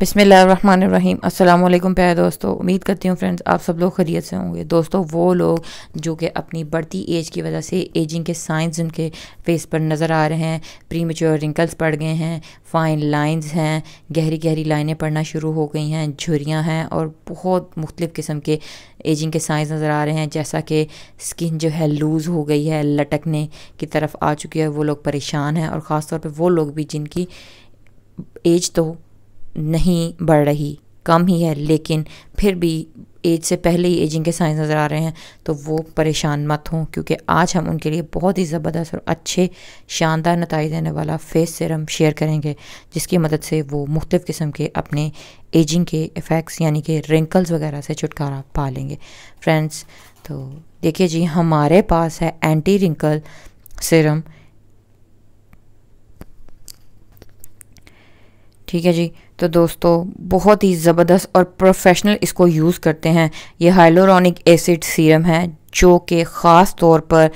बिसमीम् अल्लाम प्यारे दोस्तों उम्मीद करती हूँ फ्रेंड्स आप सब लोग खरीत से होंगे दोस्तों वो लोग जो कि अपनी बढ़ती एज की वजह से एजिंग के साइंस उनके फेस पर नज़र आ रहे हैं प्री मेच्योर रिंकल्स पड़ गए हैं फाइन लाइंस हैं गहरी गहरी लाइनें पड़ना शुरू हो गई हैं झुरियाँ हैं और बहुत मुख्तफ़ किस्म के एजिंग के साइंस नज़र आ रहे हैं जैसा कि स्किन जो है लूज़ हो गई है लटकने की तरफ आ चुकी है वो लोग परेशान हैं और ख़ासतौर पर वो लोग भी जिनकी एज तो नहीं बढ़ रही कम ही है लेकिन फिर भी एज से पहले ही एजिंग के साइंस नज़र आ रहे हैं तो वो परेशान मत हों क्योंकि आज हम उनके लिए बहुत ही ज़बरदस्त और अच्छे शानदार नतज देने वाला फेस सिरम शेयर करेंगे जिसकी मदद से वो मुख्तफ़ किस्म के अपने एजिंग के इफ़ेक्ट्स यानी कि रिंकल्स वगैरह से छुटकारा पा लेंगे फ्रेंड्स तो देखिए जी हमारे पास है एंटी रिंकल सिरम ठीक है जी तो दोस्तों बहुत ही ज़बरदस्त और प्रोफेशनल इसको यूज़ करते हैं ये हाइलोरॉनिक एसिड सीरम है जो कि ख़ास तौर पर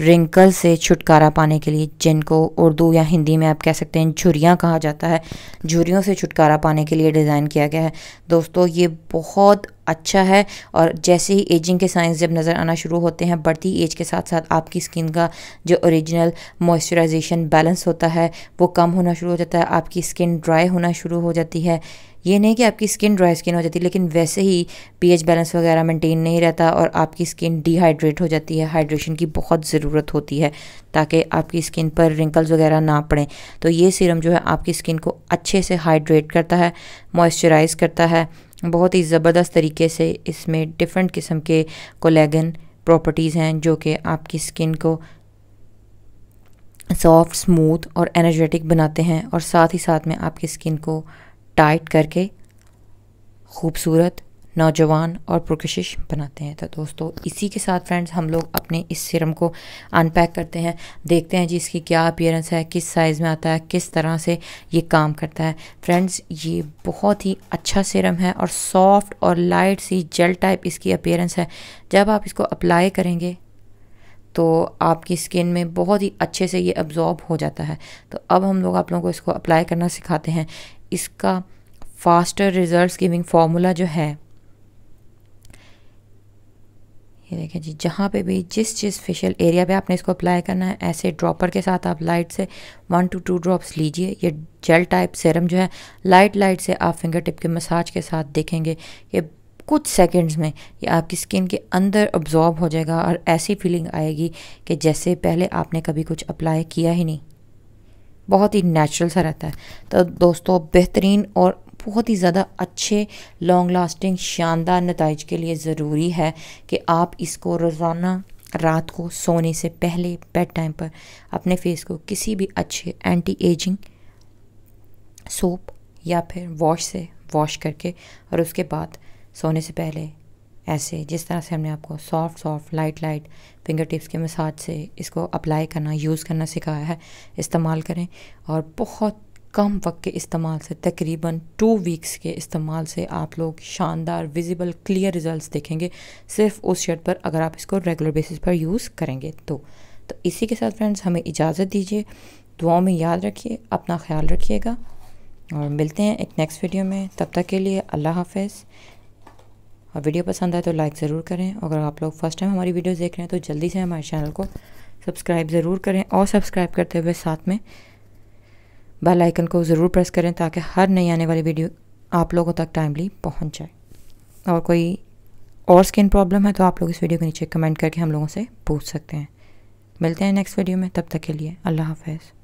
रिंकल से छुटकारा पाने के लिए जिनको उर्दू या हिंदी में आप कह सकते हैं झुरियाँ कहा जाता है झुरियों से छुटकारा पाने के लिए डिज़ाइन किया गया है दोस्तों ये बहुत अच्छा है और जैसे ही एजिंग के साइंस जब नज़र आना शुरू होते हैं बढ़ती एज के साथ साथ आपकी स्किन का जो ओरिजिनल मॉइस्चराइजेशन बैलेंस होता है वो कम होना शुरू हो जाता है आपकी स्किन ड्राई होना शुरू हो जाती है ये नहीं कि आपकी स्किन ड्राई स्किन हो जाती लेकिन वैसे ही पीएच बैलेंस वगैरह मेंटेन नहीं रहता और आपकी स्किन डिहाइड्रेट हो जाती है हाइड्रेशन की बहुत ज़रूरत होती है ताकि आपकी स्किन पर रिंकल्स वगैरह ना पड़ें तो ये सीरम जो है आपकी स्किन को अच्छे से हाइड्रेट करता है मॉइस्चराइज़ करता है बहुत ही ज़बरदस्त तरीके से इसमें डिफरेंट किस्म के कोलेगन प्रॉपर्टीज़ हैं जो कि आपकी स्किन को सॉफ्ट स्मूथ और एनर्जेटिक बनाते हैं और साथ ही साथ में आपकी स्किन को टाइट करके खूबसूरत नौजवान और पुरकशिश बनाते हैं तो दोस्तों इसी के साथ फ्रेंड्स हम लोग अपने इस सिरम को अनपैक करते हैं देखते हैं जी इसकी क्या अपियरेंस है किस साइज़ में आता है किस तरह से ये काम करता है फ्रेंड्स ये बहुत ही अच्छा सिरम है और सॉफ्ट और लाइट सी जेल टाइप इसकी अपियरेंस है जब आप इसको अप्लाई करेंगे तो आपकी स्किन में बहुत ही अच्छे से ये अब्ज़ॉर्ब हो जाता है तो अब हम लोग आप लोगों को इसको अप्लाई करना सिखाते हैं इसका फास्टर रिजल्ट्स गिविंग फार्मूला जो है ये देखें जी जहाँ पे भी जिस जिस फेशियल एरिया पे आपने इसको अप्लाई करना है ऐसे ड्रॉपर के साथ आप लाइट से वन टू टू ड्रॉप्स लीजिए ये जेल टाइप सेरम जो है लाइट लाइट से आप फिंगर टिप के मसाज के साथ देखेंगे ये कुछ सेकंड्स में ये आपकी स्किन के अंदर अब्जॉर्ब हो जाएगा और ऐसी फीलिंग आएगी कि जैसे पहले आपने कभी कुछ अप्लाई किया ही नहीं बहुत ही नेचुरल सा रहता है तो दोस्तों बेहतरीन और बहुत ही ज़्यादा अच्छे लॉन्ग लास्टिंग शानदार नतज के लिए ज़रूरी है कि आप इसको रोज़ाना रात को सोने से पहले बेड टाइम पर अपने फेस को किसी भी अच्छे एंटी एजिंग सोप या फिर वॉश से वॉश करके और उसके बाद सोने से पहले ऐसे जिस तरह से हमने आपको soft soft light light finger tips के मसाज से इसको अप्लाई करना यूज़ करना सिखाया है इस्तेमाल करें और बहुत कम वक्त के इस्तेमाल से तकरीबन टू वीक्स के इस्तेमाल से आप लोग शानदार विजिबल क्लियर रिजल्ट्स देखेंगे सिर्फ उस शर्ट पर अगर आप इसको रेगुलर बेसिस पर यूज़ करेंगे तो तो इसी के साथ फ्रेंड्स हमें इजाज़त दीजिए दुआओं में याद रखिए अपना ख्याल रखिएगा और मिलते हैं एक नेक्स्ट वीडियो में तब तक के लिए अल्लाह हाफ और वीडियो पसंद आए तो लाइक ज़रूर करें अगर आप लोग फर्स्ट टाइम हमारी वीडियोस देख रहे हैं तो जल्दी से हमारे चैनल को सब्सक्राइब ज़रूर करें और सब्सक्राइब करते हुए साथ में बेल आइकन को ज़रूर प्रेस करें ताकि हर नई आने वाली वीडियो आप लोगों तक टाइमली पहुँच जाए और कोई और स्किन प्रॉब्लम है तो आप लोग इस वीडियो के नीचे कमेंट करके हम लोगों से पूछ सकते हैं मिलते हैं नेक्स्ट वीडियो में तब तक के लिए अल्लाह हाफिज़